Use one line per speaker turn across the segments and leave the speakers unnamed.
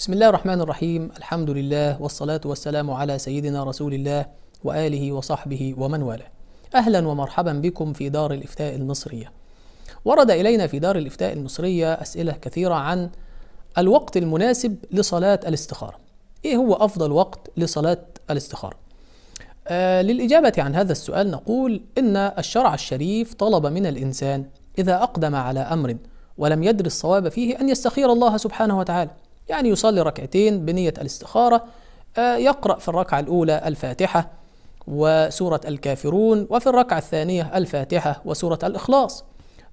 بسم الله الرحمن الرحيم الحمد لله والصلاة والسلام على سيدنا رسول الله وآله وصحبه ومن والاه أهلا ومرحبا بكم في دار الإفتاء المصرية ورد إلينا في دار الإفتاء المصرية أسئلة كثيرة عن الوقت المناسب لصلاة الاستخارة إيه هو أفضل وقت لصلاة الاستخارة؟ آه للإجابة عن هذا السؤال نقول إن الشرع الشريف طلب من الإنسان إذا أقدم على أمر ولم يدر الصواب فيه أن يستخير الله سبحانه وتعالى يعني يصلي ركعتين بنية الاستخارة آه، يقرأ في الركعة الأولى الفاتحة وسورة الكافرون وفي الركعة الثانية الفاتحة وسورة الإخلاص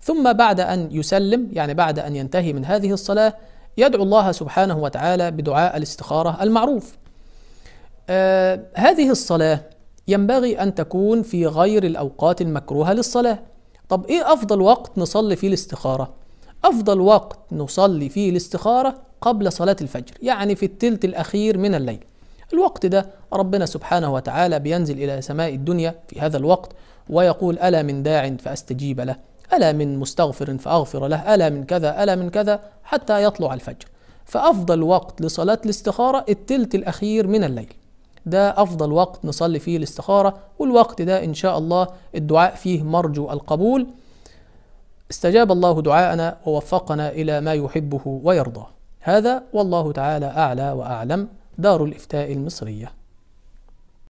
ثم بعد أن يسلم يعني بعد أن ينتهي من هذه الصلاة يدعو الله سبحانه وتعالى بدعاء الاستخارة المعروف آه هذه الصلاة ينبغي أن تكون في غير الأوقات المكروهة للصلاة طب إيه أفضل وقت نصلي فيه الاستخارة؟ أفضل وقت نصلي فيه الاستخارة قبل صلاة الفجر يعني في التلت الأخير من الليل الوقت ده ربنا سبحانه وتعالى بينزل إلى سماء الدنيا في هذا الوقت ويقول ألا من داع فأستجيب له ألا من مستغفر فأغفر له ألا من كذا ألا من كذا حتى يطلع الفجر فأفضل وقت لصلاة الاستخارة التلت الأخير من الليل ده أفضل وقت نصلي فيه الاستخارة والوقت ده إن شاء الله الدعاء فيه مرجو القبول استجاب الله دعاءنا ووفقنا إلى ما يحبه ويرضاه هذا والله تعالى أعلى وأعلم دار الإفتاء المصرية